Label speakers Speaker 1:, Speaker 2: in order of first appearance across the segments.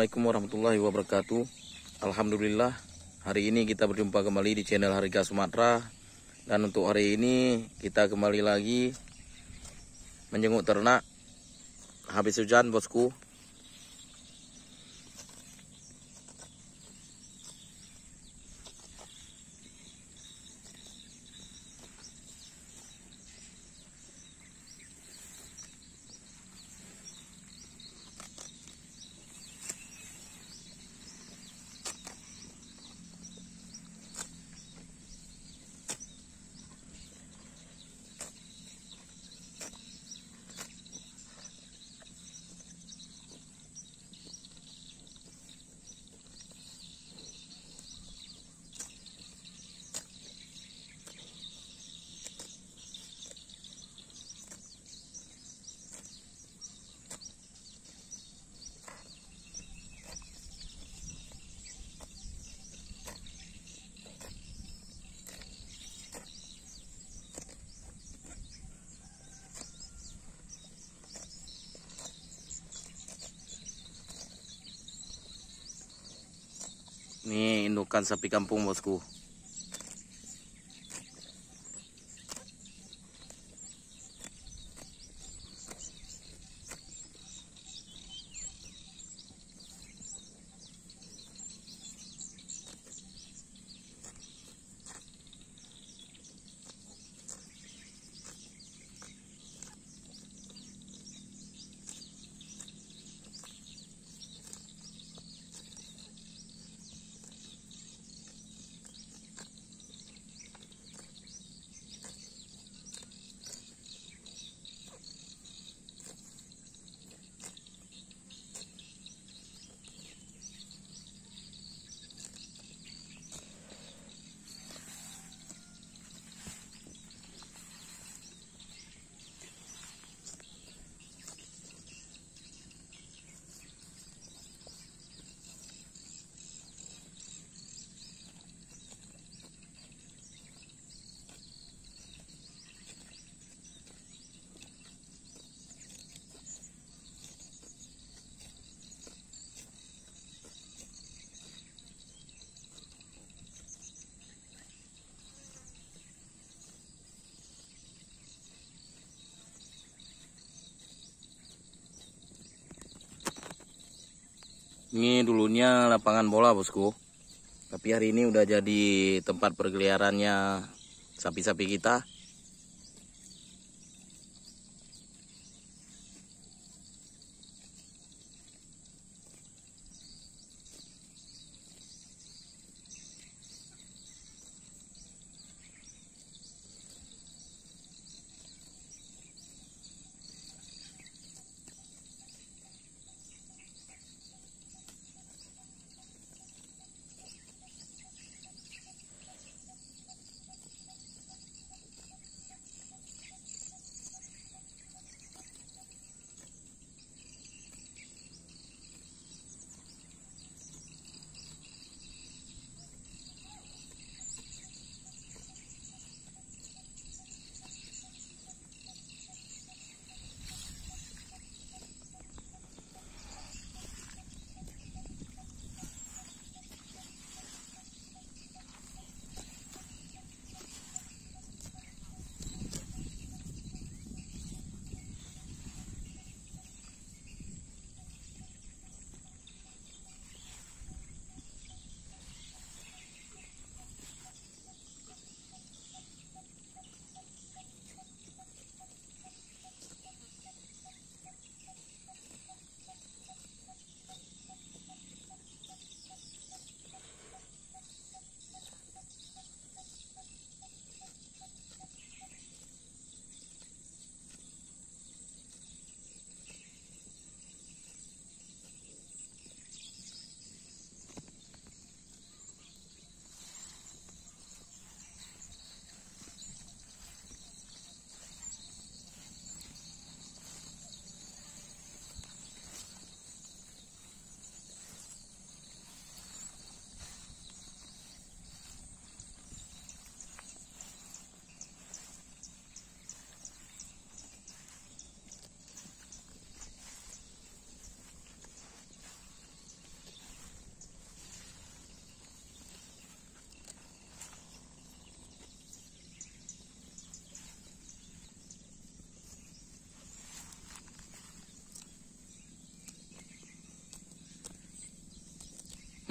Speaker 1: Assalamualaikum warahmatullahi wabarakatuh Alhamdulillah Hari ini kita berjumpa kembali di channel Harga Sumatera Dan untuk hari ini Kita kembali lagi Menjenguk ternak Habis hujan bosku Nih indukan sapi kampung bosku. Ini dulunya lapangan bola bosku. Tapi hari ini udah jadi tempat pergeliarannya sapi-sapi kita.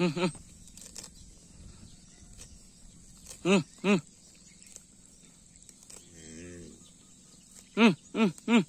Speaker 1: うんうん。うんうん。うんうんうんうんうんうん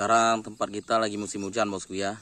Speaker 1: sekarang tempat kita lagi musim hujan bosku ya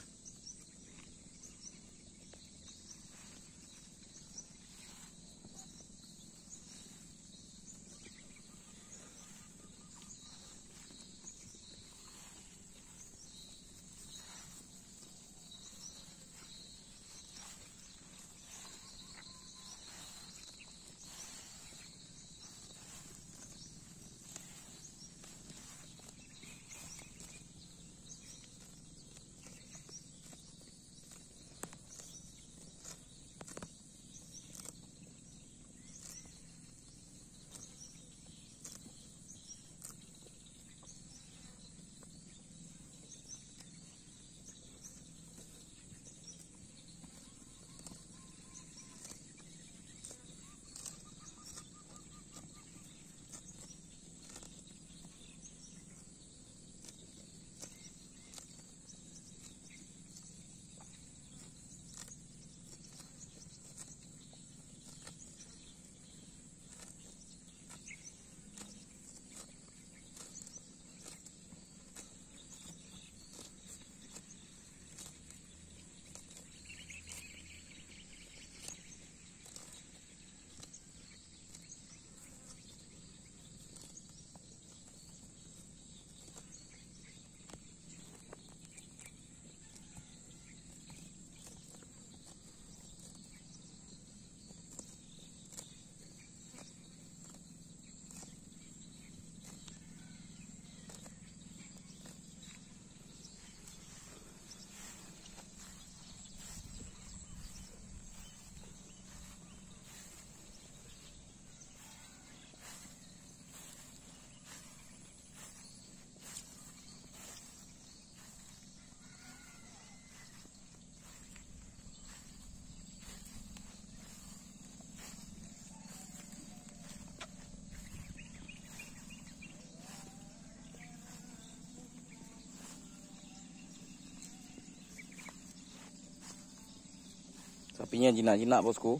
Speaker 1: Sapinya jinak-jinak bosku.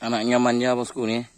Speaker 1: anaknya manja ya, bosku nih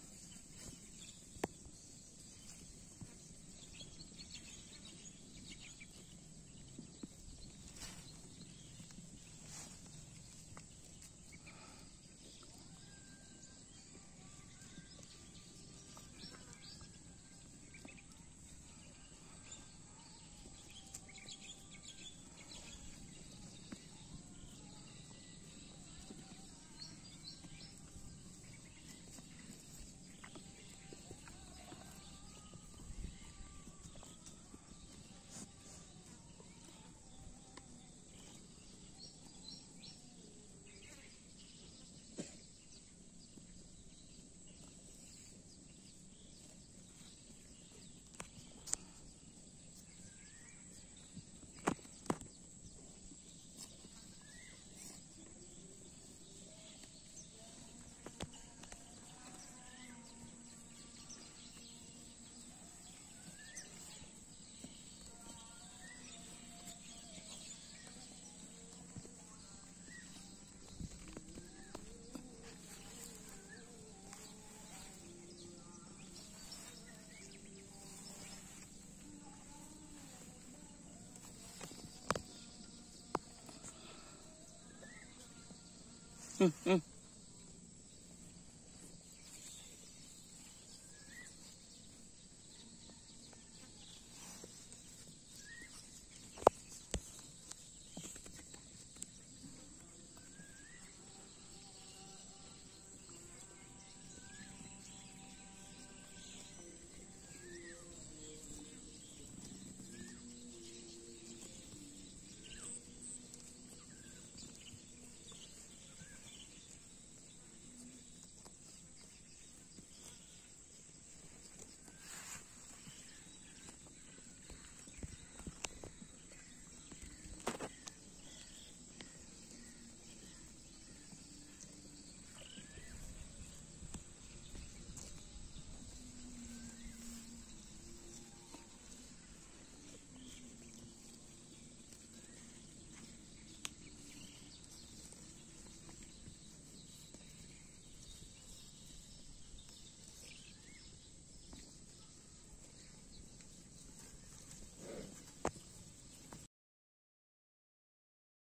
Speaker 1: mm, mm.